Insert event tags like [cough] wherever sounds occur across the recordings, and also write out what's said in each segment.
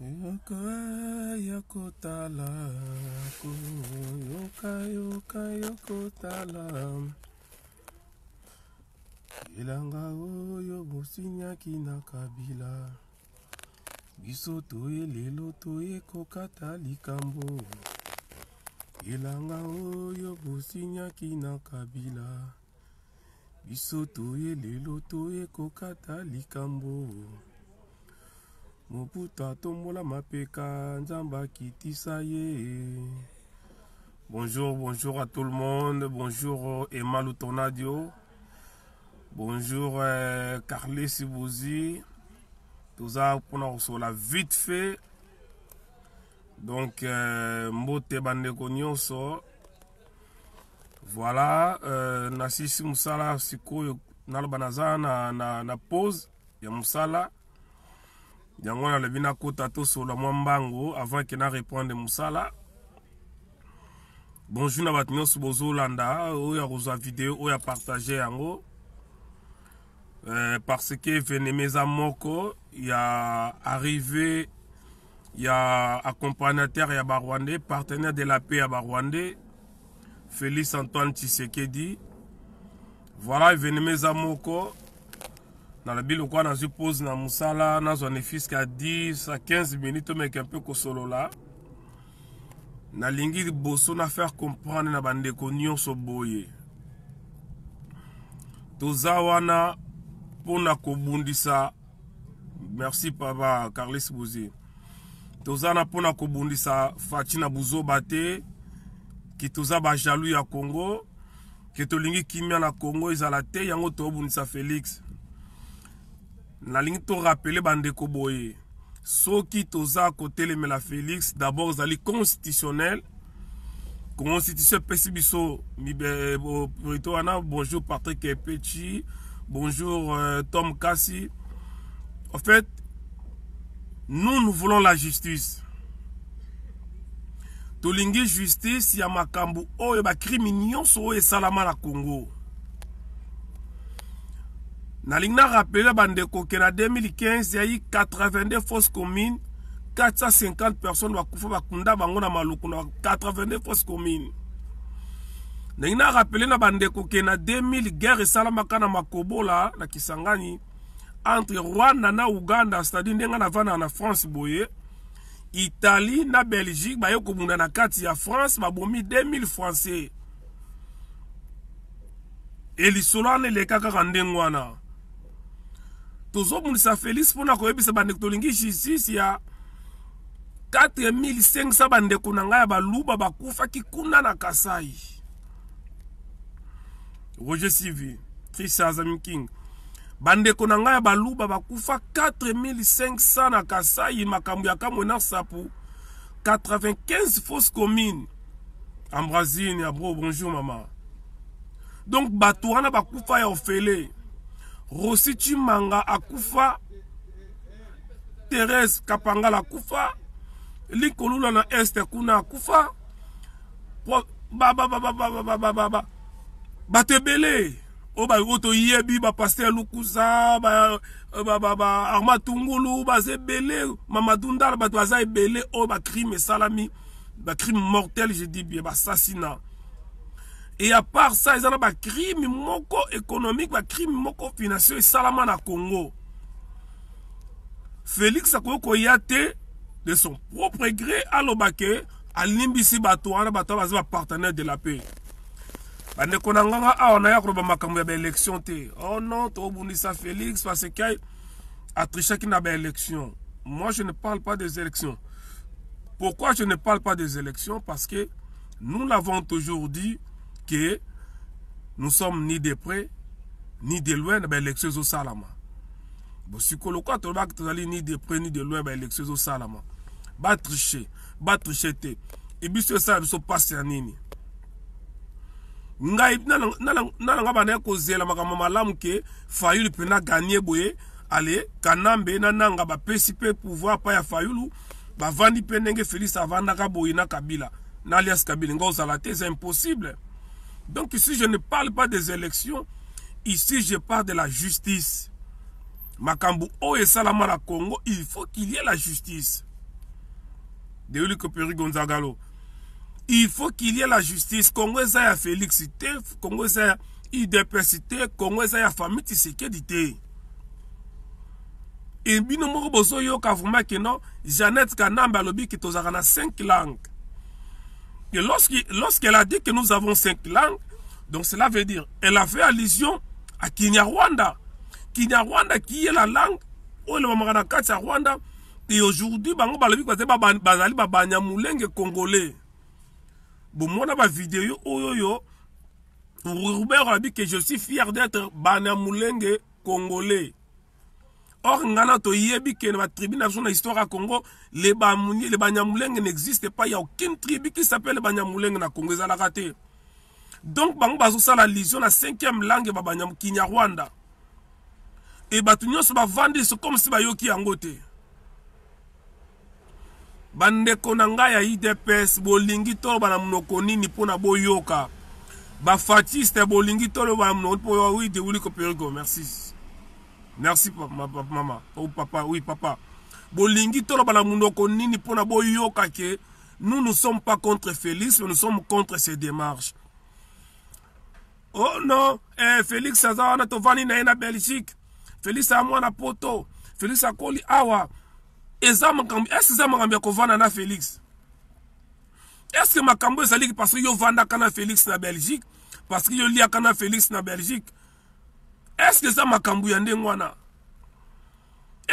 yoka ya kotala koyoka yoka yo kotala elanga oyo bosinyaki na kabila biso toye lelo toye kokata likambo elanga oyo bosinyaki na kabila biso toye lelo toye kokata likambo bonjour bonjour à tout le monde bonjour emma lutonadio bonjour euh, Tout Tout ça sur la vite fait donc euh, mbote so. voilà euh, na, pause ya yango wana kota nakota la mwa mbango avant qu'il na reprendre musala bonjour na bato nyonso bozolanda oyo vidéo video oyo apartage yango euh, parce que evenema eza moko ya arrivé ya accompagnateur ya barwandais partenaire de la paix à barwandais félix antoine tshisekedi voilà venait mes moko nalobi lokola nazwi pose na mosala nazwa nefiske ya 10 a 15 minute omeke mpe kosolola nalingi liboso na faire comprendre na bandeko nyonso boye toza wana mpona kobundisa merci papa carlis buzi toza wana mpona kobundisa faci na buzoba te ke toza bajalou ya congo ke tolingi kimia na congo ezala te yango tobundisa félix nalingi torapele bandeko boye soki toza Mela félix d'abord zali constitutionnel constitution epesi biso to wana bonjour Patrick epechi bonjour euh, tom kasi en fait nous nous voulons la justice tolingi justice ya makambu oyo crime nyonso oyo Salama la congo nalingi narapele bandeko ke na 2015 yayi 82 fausse commune 450 personnes bakufa bakunda bango na maluku na 82 fausse commune ndenge narapele na bandeko ke na 2000 guerre esalamaka na makobola na kisangani entre rwanda na uganda cetadire ndenge navandaka na france boye italie na belgique baye kobunda na kati ya france babomi 2000 francais elisolo wana eleka kaka ndenge wana tozomonisa félix mpona koyebisa bandeko tolingi justice ya 4500 bandeko na ngai ya baluba bakufaki kuna na kasai roger sivi trisazami king bandeko na ngai ya baluba bakufa 4500 na kasai makambo ya kamwenar sapu 95 fausse commune ambrazine abro bonjour mama donc bato wana bakufa ya ofele rosi chimanga akufa therese kapangala akufa linkolula na este kuna akufa bato ebele oyo toyebi bapaster lukuza arma tungulu baza ebele mamadundala bato baza ebele oyo bacrime esalami bacrime mortel je dis bien basassina et à part ça ont un crime économique un crime financier et Salaman à congo félix akoki qu'il de son propre gré à ke à bato wana bato wana partenaire de la paix Bande na a awa naya koloba makambo ya élection. te oh non ça félix parce triché qui na pas élection. moi je ne parle pas des élections pourquoi je ne parle pas des élections parce que nous l'avons toujours dit que nous sommes ni de près ni de loin na baélection ezosalama bosiko lokola tolobaka tozali ni de près ni de loin baélection ezosalama batriche batriche te ebiso esala biso mpasi ya nini ngai nalanga bana ya kozela makambo malamu ke fayulu mpena ganie boye ale kanambe nananga bapesi mpe pouvoir pa ya fayulu bavandi mpe ndenge félix avandaka boye na kabila na alias kabila ngai ozala te eza impossible Donc ici, je ne parle pas des élections. Ici, je parle de la justice. Makambu O et Salamara Congo, il faut qu'il y ait la justice. De Koperi Gonzagalo. Il faut qu'il y ait la justice. Congo Zaya Félix Tef, Congo Zaya IDPS Congo Zaya Famille Tisekedi Et bino moko bozo yoka vraiment que non, Jeannette Kanamba lobi ki na 5 langues lorsque lorsqu'elle a dit que nous avons cinq langues, donc cela veut dire, elle a fait allusion à Kinyarwanda. Kinyarwanda qui est la langue, Rwanda, et aujourd'hui, bango balobi kwa zeba bazali Babanya banyamulenge congolais. Dans ba vidéo oyo yo. Robert a dit que je suis fier d'être banyamulenge congolais. or ngai na toyebi ke na batribu na biso na histoire ya congo le banyamulenge n'existe pas ya aucune tribu qui s'appele banyamulenge na congo ezalaka te donc bango bazosala lisio na 5ième langue babanyamukinya rwanda e bato nyonso bavandisi comme si bayoki yango te bandeko na ngai ya idps bolingi toloba na monoko nini mpona boyoka bafatiste bolingi toloba na monoko mpo widi wiliko periko merci merci papa, mama ou oh, papa oui papa bolingi toloba na munoko nini mpona boyoka ke nous ne sommes pas contre Félix mais nous sommes contre ces démarches oh non eh, Félix aza wana na na Belgique Félix moi na poto Félix a akoli awa Est-ce que ça makambo ya kovanda na Félix Est-ce que ma cambo est parce que yovandaka na Félix na Belgique parce que yoliaka na Félix na Belgique eske eza makambo ya ndenge wana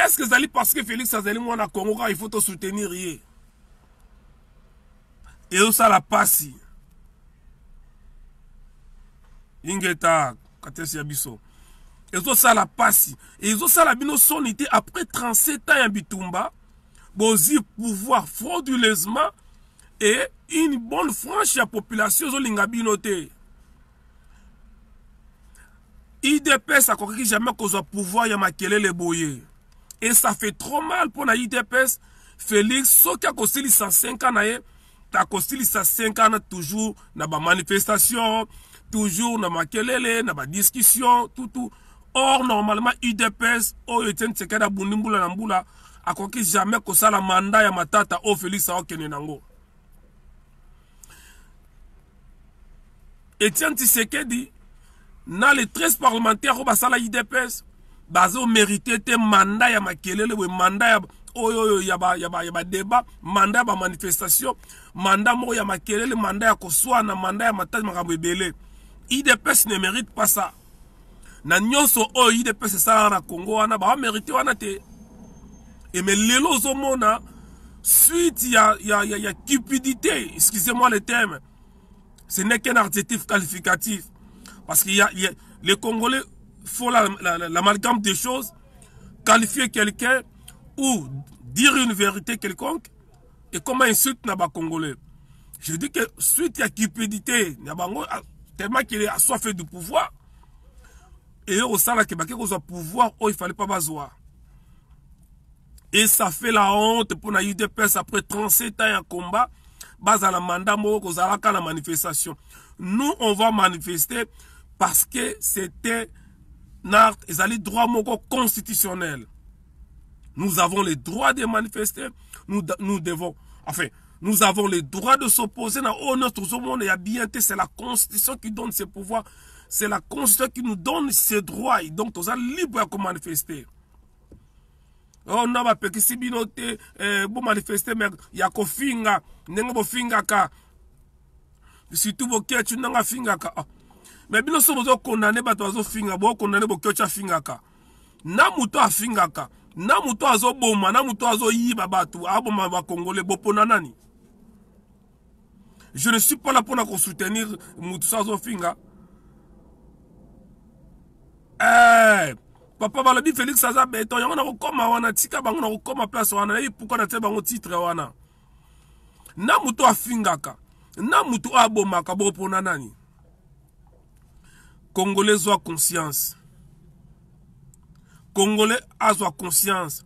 eske ezali parceke félix azali mwana congo kaka ifo tosoutenir ye eosala pasi ingeta katesi ya biso ezosala pasi ezosala bino soni te après 37 ans ya bitumba bozwi pouvoir frauduleusement et une bonne franche ya population ezolinga bino te idps conquis jamais A pouvoir ya les et ça fait trop mal pour la idps félix les 5 ans ta les 5 ans na toujours na manifestation, toujours na ma na tout, tout. or normalement udps oyo oh, etienne tshisekedi abundi mbula a akoki jamais y a ma matata oh, félix nango etienne dit na les 13 parlementaires au basala idps mérité te manda ya makelele boye manda ya oyo oh, oyo ya badeba manda ya manifestation manda mo ya makelele manda ya na manda ya matati makambo ebele idps ne mérite pas ça na nyonso oyo oh, idps esalaka na congo wana bawamérite wana te eme lelo ozomona suite ya, ya, ya, ya cupidité excusez moi le terme ce n'est qu'un adjectif qualificatif parce que a les Congolais font l'amalgame la, des choses, qualifier quelqu'un ou dire une vérité quelconque et comment insulte les Congolais. Je dis que suite à cupidité, tellement qu'il est assoiffé du pouvoir, et au salaire qui a pouvoir, oh, il fallait pas bazoir. Et ça fait la honte pour la UDPS après 37 ans de combat, base à la mandat, à la manifestation. Nous, on va manifester, parce que c'était les droits constitutionnel. Nous avons le droit de manifester, nous, nous devons, enfin, nous avons le droit de s'opposer au notre monde et bien C'est la constitution qui donne ce pouvoirs. C'est la constitution qui nous donne ces droits. Et donc, nous sommes libres à manifester. Oh, on a pas si bino te eh, manifester mais a ko finga nengo bo finga ka surtout bo tu nanga finga ka me bino so bozokondane bato bazofinga bokondane bokioti afingaka na moto afingaka na moto azoboma na moto azoyiba bato aboma bakongole bopona nani je ne suis pas là mpona kosoutenir moto so azofinga eh, papa balobi félix aza beton yango nakokɔma wana tika bango nakokɔma place wana nayebi pourkui natie bango titre wana na moto afingaka na moto oyo abomaka bopona nani congolais soit conscience congolais a soit conscience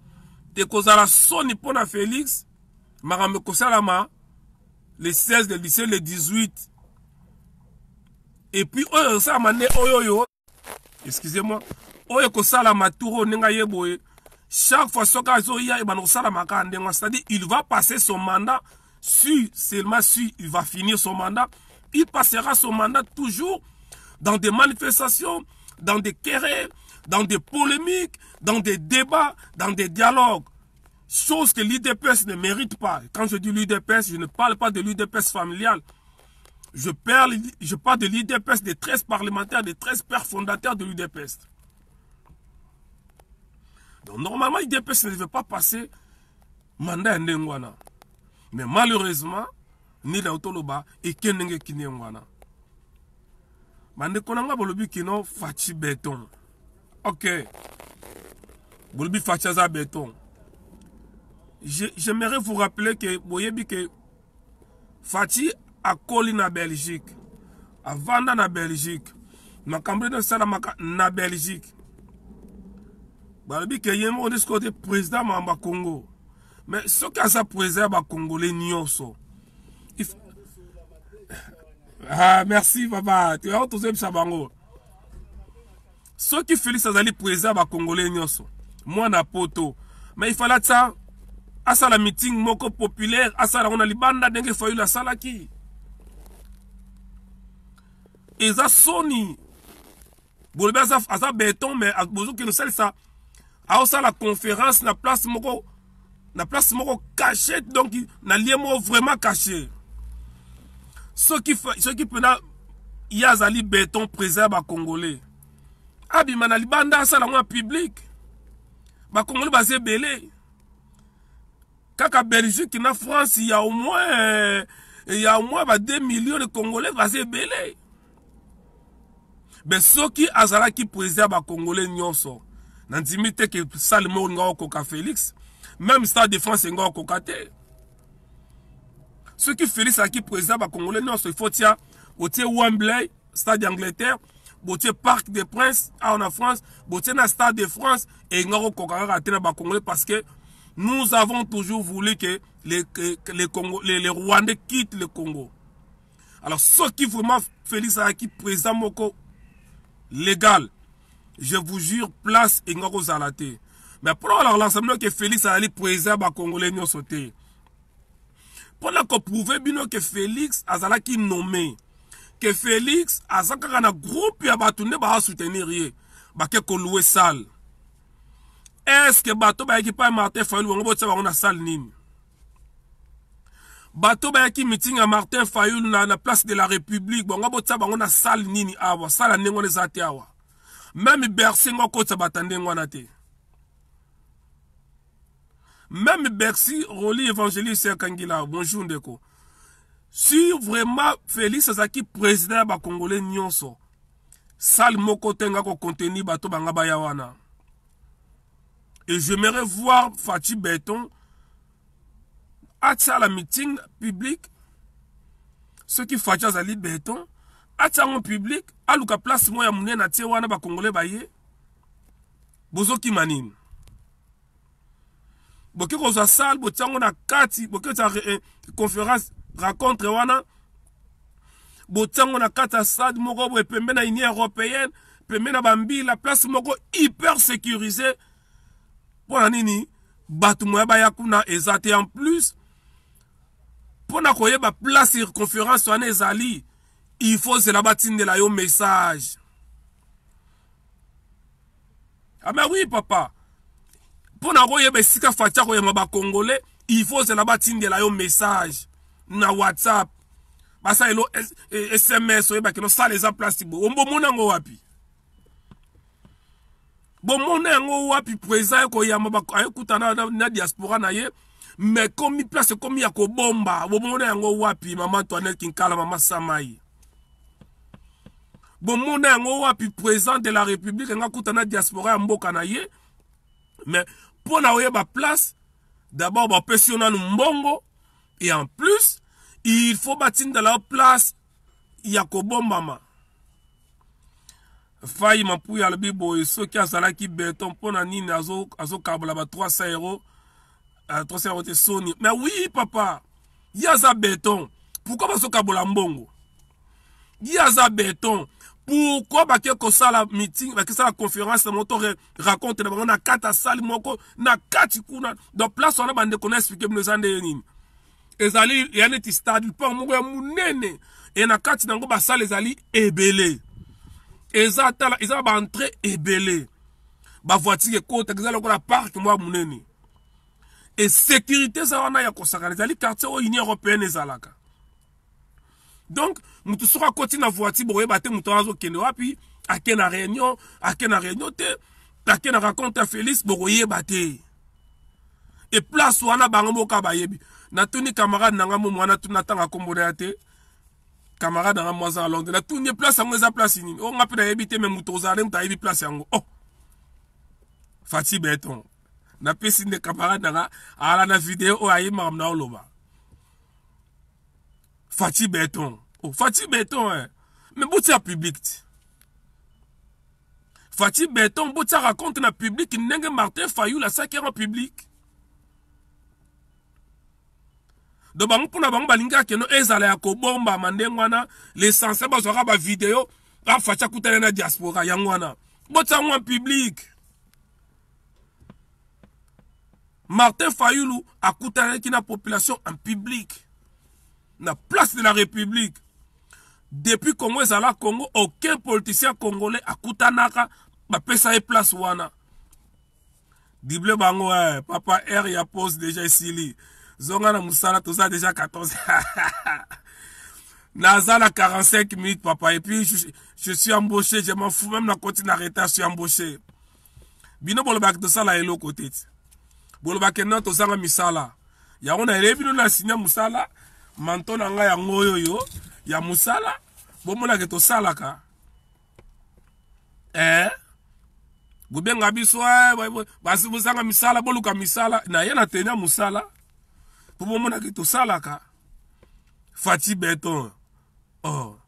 te kozala soni pona félix makambo e kosalama, le 16 le 17 le 18 puis, oyo esalama nde oyo yo, excusez moi oyo ekosalama tour oyo ndenge chaque fois soki ya ebanda kosalama kaka c'est-à-dire il va passer son mandat si seulement si il va finir son mandat il passera son mandat toujours dans des manifestations, dans des querelles, dans des polémiques, dans des débats, dans des dialogues. Chose que l'UDPS ne mérite pas. Quand je dis l'UDPS, je ne parle pas de l'UDPS familiale. Je parle, de l'UDPS des 13 parlementaires, des 13 pères fondateurs de l'UDPS. Donc normalement, l'UDPS ne devait pas passer mandat à Ndengwana. Mais malheureusement, ni Otoloba, et Kenenge Kinengwana. bandeko na nga bolobi kino faci beton ok bolobi faci aza beton j'aimerais vous rappeler ke boyebi ke faci akoli na belgique avanda na belgique makambo nde esalamaka na belgique balobi ke ye moko nde sikoyo te président makambo ya bakongo me soki aza président ya bakongole nyonso ah, merci papa toyaka tozoyebisa bango soki félix azali président bacongolais nyonso mwana poto me ifale ata asala meeting moko populaire asala yango na libanda ndenge fayulu asalaki eza soni bolobi aza beton me bozokende osalisa aosala conférence na place moko na place moko cache donc na lie moko vraiment cache soki, soki mpenza ye azali beton président ya bacongolais abima na libanda asala ngo ya publike bacongolais baza ebele kaka belgique na france ya au moins euh, ya au moins ba 2 millions de congolais baza ebele me soki azalaki président ya bacongolais nyonso nandimi te ke sale moko nga okoka félix même stade de france nga okoka te qui félix qui président il faut qu'il y ait wembley stade d'Angleterre, parc des Princes, en ah, france au na stade de france et kokoka Congolais Congolais parce que nous avons toujours voulu que les, rwandais quittent le congo alors ceux qui vraiment félix qui président moko légal je vous jure place à la tête. mais pour alors l'ensemble que félix été président bah, Congolais avons sauté. mpona koprouve bino ke félix azalaki nome ke félix aza kaka na groupe ya bato nde baasoutenir ye bake kolue sale eske bato bayaki pa martin fayulu bango botia bango na sale nini bato bayaki miting ya martin fayulu na, na place de la république bango botia bango na sale nini awa sale ya ndenge wana eza te awa meme bersi ngo kotia bato ya ndenge wana te Même Bercy, evangeliste évangéliste Kangila, bonjour Ndeko. Si vraiment Félix Azaki président ba Congolais nyonso, sal moko tenga ko contenu bato banga bayawana. Et j'aimerais voir Fatih Béton atia la meeting public ce qui Fatih Azali Béton atia en public aluka place moya munene atie wana ba Congolais baye. Bozo kimanini. boke kozwa sale botia yango na kati boke kozwa eh, conférence rencontre wana botia yango na kati ya stade moko boye pembe na union européenne pembe na bambila place moko hyper sécurise mpona nini bato moya baya kuna eza te en plus mpo na koyeba place conférence wana ezali il faut zela batindela yo message ama ah oui papa mpo na koyeba esika fatia koyamba bakongole ifo ozela batindela yo message na whatsapp basalelo sms e, oyebakelo sala eza place boye ombomona yango wapi bomona yango wapi présent ekoyamba ayokutana na diaspora na ye me komi place ekomi ya kobomba bomona yango wapi mama antoinette kinkala mama samai bomona yango wapi président de la république anga kuta na diaspora ya mboka na ye me mpo na oyeba place d'abord bapesi yo nanu mbongo et en plus il faut batindela yo place ya kobombama fai mapuya alobi boye soki azalaki beton mpo na nini azokabola ba 300 euro 300 euro te soni mais oui papa ye aza beton pourkui bazokabola mbongo ye aza beton pourquoi bake kosala meeting bake sala conférence na moto raconte na bango na kati ya sali moko na kati kuna donc place wana bandeko na explike bino eza ndenge nini ezali ya neti stade port moko ya monene e na kati na yango basale ezali ebele eza tala eza baentre ebele bavoitire ekotaka eza lokola parke moko ya monene esécurité eza wana ya kosakana ezali quartier oyo union européenne ezalaka donc mutu soko akoti na voiture bokoyeba te mutu wana azokende wapi ake na réunion ake na réunion te ake na raconte ya félix bokoyeba te e place wana bango moka bayebi natuni camarade na ngai momo wana tuni natanga nkombo na ya te camarade na ngai mo aza na londres natuni ye place yango eza place nini o oh, ngai mpe nayebi te me moto ozala nde moto ayebi place yango o oh. fati beton napesi nde camarade na ngai ala na video oyo ayemaka mna oloba Fatih Berton. Oh, Fatih Berton, hein. Mais bon, c'est public. Fatih Berton, bon, ça raconte na public, n'est Martin Fayou, la ça qui est en public. Donc, bango mpona bango balingaka no ezala eh, ya kobombama ndenge wana l'essentiel bazwaka bavideo afaci ah, akutana na diaspora yango wana botisango ya publike martin fayulu akutanaki na population en publike La place de la république depuis congo la congo aucun politicien congolais n'a bapesa la e place wana dible bango eh, papa r ya pose déjà ici. zonga na tout ça déjà 14 [laughs] naza 45 minutes papa et puis je, suis embauché je m'en fous même la côté na je suis embauché bino bolobaka tosala eloko te ti bolobaka no Ya misala a nayebi nous na signa musala. manto na ngai yango oyo oyo ya mosala bomonake tosalaka eh? bobenga biso eh, basi bozanga misala boluka misala na ye na teni ya mosala mpo bomonaki tosalaka fati beton oh.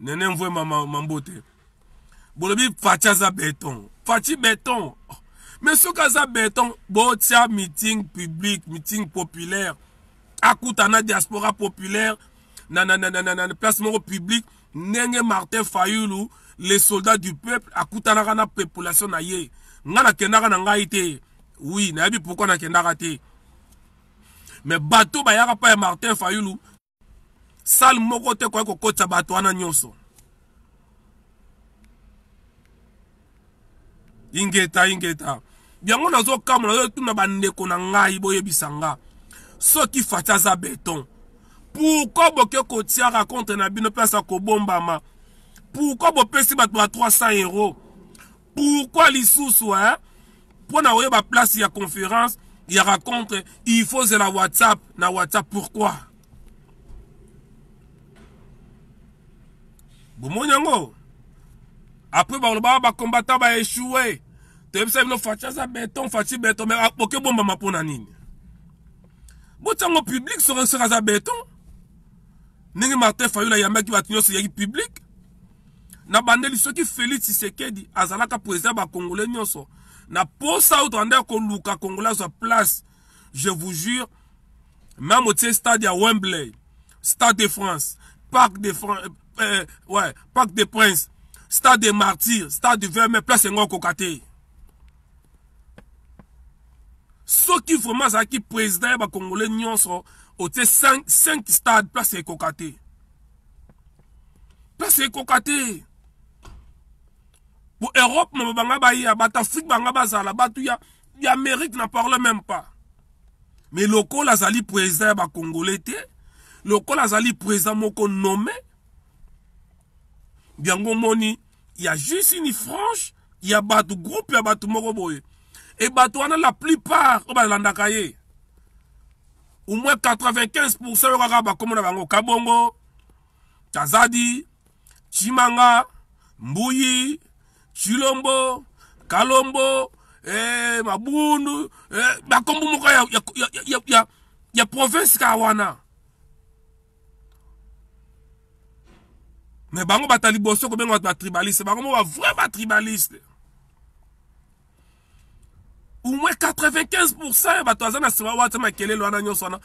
nene mvwe mambote bolobi fati aza beton fati beton oh. me soki aza beton botia meeting publique meeting populaire akuta na diaspora populaire na, na, na, na, na, na place moko publique ndenge martin fayulu les soldats du peuple akutanaka na population na ye ngai nakendaka na ngai te wi nayebi pourkui nakendaka te me bato bayaka mpa ya martin fayulu sale moko te koyei kokotisa bato wana nyonso ingeta ingeta yango nazokamwa nazotuna bandeko na ngai boyebisa ngai soki fati aza beton pourkoi boke kotiaka contre na bino place ya kobombama pourkoi bopesi bato ba 300 euro pourkoi lisusu eh? mpo na oyeba place ya conférence ya racontre il faut zela whatsapp na whatsapp pourquoi bomoni yango après balobaka bakombata baeshue toyebisa bino faci aza beton faci beton me ah, oke bombama mpo na nini botiango publike sorenser aza beton ndenge martin fayula ayambaki bato nyonso yaki publike nabandeli soki félix tshisekedi azalaka président bakongolais nyonso na posa oyo tolanda ya koluka kongolais azwa place je vous jure meme otie stade ya wembley stade de france parc de france euh, euh, ouais, parc de prince stade de martyr stade de verme place yango akoka te soki vraiment qui président ya Congolais nyonso au 5 stade place ekoka te place ekoka te Pour europe na banga baya bato afrique banga bazala bato ya, ya amérique n'en parle même pas mais lokola azali président Congolais. té te lokola azali président moko bien bon moni Y a juste une franche ya bato groupe ya bato moko boye e bato wana la plupart oyo balandaka ye au moins 95 pourcent oyo kaka bakomo na bango kabongo tazadi chimanga mbuyi chilombo kalombo eh, mabundu eh, bakombo moko ya, ya, ya, ya, ya, ya province kaka wana me bango bata liboso kobenga bato batribaliste bango moko bavrai batribaliste au moins 95 ya bato aza na nsima wata makelele wana nyonso wana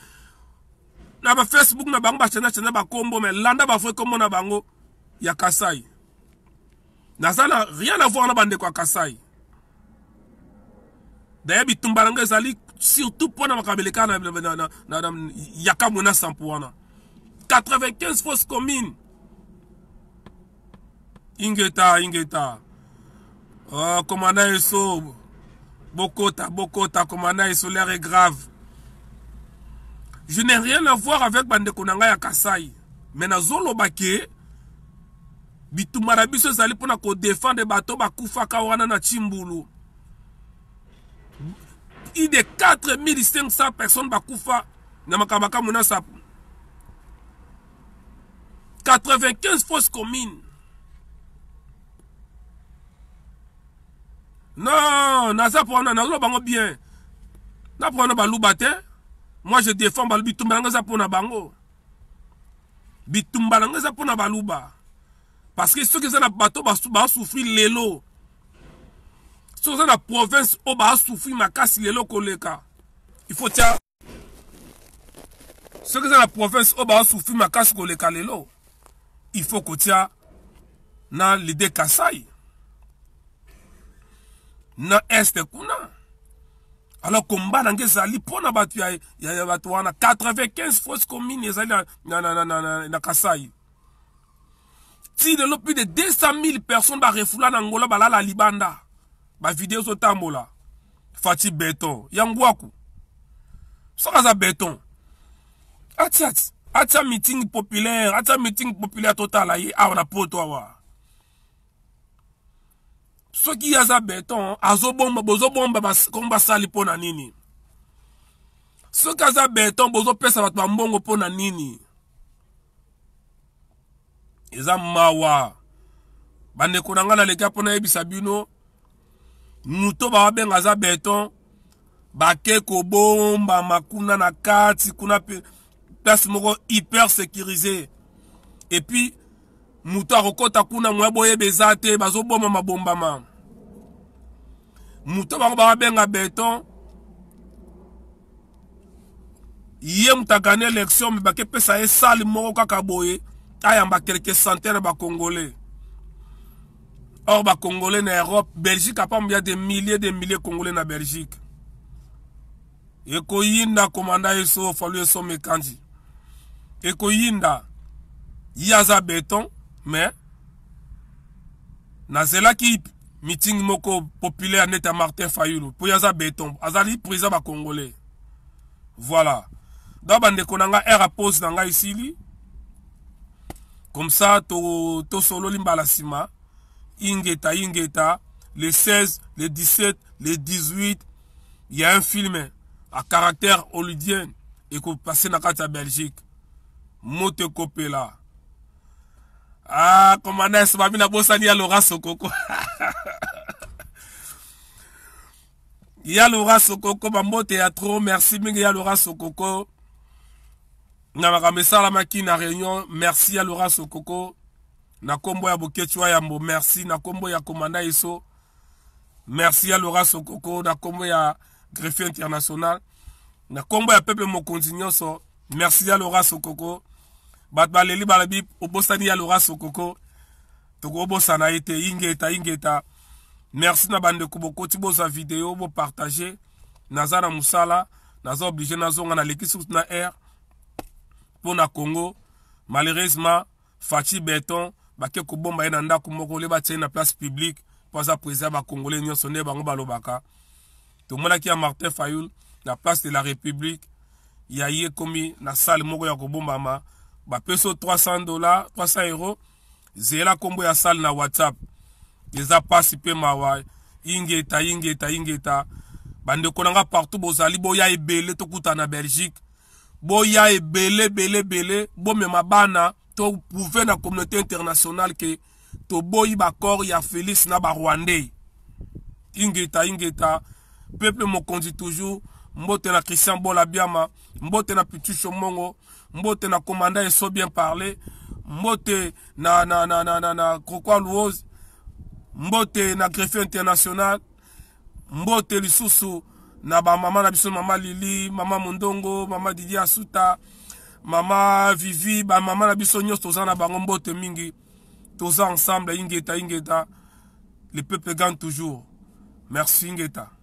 na bafacebook na bango bachanachanza bakombo me landa bafue kombo na bango ya kasai naza na rien à voir na bandeko ya kasai daya bitumba na ngai ezali surtout mpo na makambo eleka yaka mwena sampo wana 95 fausse commune ingeta ingeta uh, oh, komanda eso Bokota, Bokota, Komana et Solaire est grave. Je n'ai rien à voir avec Bandekonanga ya Kasai. Mais nazolo baké, bitumba na biso ezali mpona kodefendre bato bakufaka wana na chimbulu i de 4500 personnes bakufa na makambo akambo na sapo 95 fausse commune non naza mpona nazoloba bango bien na mpona baluba te moi je défend balu bitumba nanga eza mpona bango bitumba nanga eza mpona baluba parce que soki eza na bato baasouffrir lelo soki eza na province oyo baasouffrir makasi lelo koleka il faut tia soki eza na province oyo baasouffrir makasi koleka lelo il faut kotia na lide kasai na este kuna alors komba na nge ezali mpo na bato ya, ya, ya bato wana 95 fausse commune ezali na, na, na, na, na, na kasai ti lelo plus de 200 000 personnes barefula na ngola balala libanda bavideo ezotambola fati beton ya ngwaku soki aza beton atiati atia meeting populaire atia meeting populaire totala ye awa na poto awa soki aza beton azobomba bozobomba komi basali mpo na nini soki aza beton bozopesa bato bambongo mpo na nini eza mawa bandeko na ngai naleka mpo nayebisa bino moto bababenga aza beton bake kobombama kuna na kati kuna place moko hyper sécurise epuis moto akokɔta kuna mwa boyeba eza te bazoboma mabombama moto bango bakabenga beton ye moto agane élection me bakepesa ye sali moko kaka boye ayamba kelke centaine bacongolais or bacongolais na europe belgique apambo ya de milliers de milliers congolais na belgique ekoyinda komanda ye so falu ye so mekanzi ekoyinda ye aza beton mais qui meeting moko populaire net à martin fayulu pour Yaza béton beton azali président Congolais. voilà donc bande na ngai pause ya pose ICI. ici. comme ça to to mbala nsima ingeta ingeta le 16 le 17 le 18 il y a un film à caractère hollywoodien dans na carte à belgique Mote là. ah komanes bami nabosani ya lora sokoko [laughs] ya lora sokoko bambote ya tro merci mingi ya lora sokoko na makambo esalamaki na réunion merci ya lora sokoko na nkombo ya boketiwa yambo merci na nkombo ya komanda yeso merci ya lora sokoko na nkombo ya greffier international na nkombo ya peuple mokonzi nyonso merci ya lora sokoko bato baleli balobi obosani ya lora sokoko tokobosana ye te yingeta yingeta merci na bandeko bokoti bozwa video bopartage naza na mosala naza oblige nazonga naleki suki na air mpo na congo malheureusement faci beton bake kobomba ye na ndako moko le batie ye na place publique mpo aza président bakongole nyonso nde bango balobaka tomonaki ya martin fayul na place de la république ya ye komi na sale moko ya kobombama bapeso 300 dollars, 300 euros. zela nkombo ya sale na whatsapp eza mpasi mpe mawa ingeta ingeta ingeta bandeko na nga partout bozali boya ebele to kutana belgique boya ebele ebele ebele bomema bana toprouve na communauté internationale que to toboyi bacor ya félix na rwandais ingeta ingeta peuple conduit toujours mbote na christian bola biama mbote na petit mongo mbote na commanda bien parlé. mbote na na na na na, na na international mbote lisusu na maman na biso mama Lili mama Mondongo mama Didier Asuta maman Vivi bamama na biso na bango mingi ensemble ingeta ingeta le peuple gagne toujours merci ingeta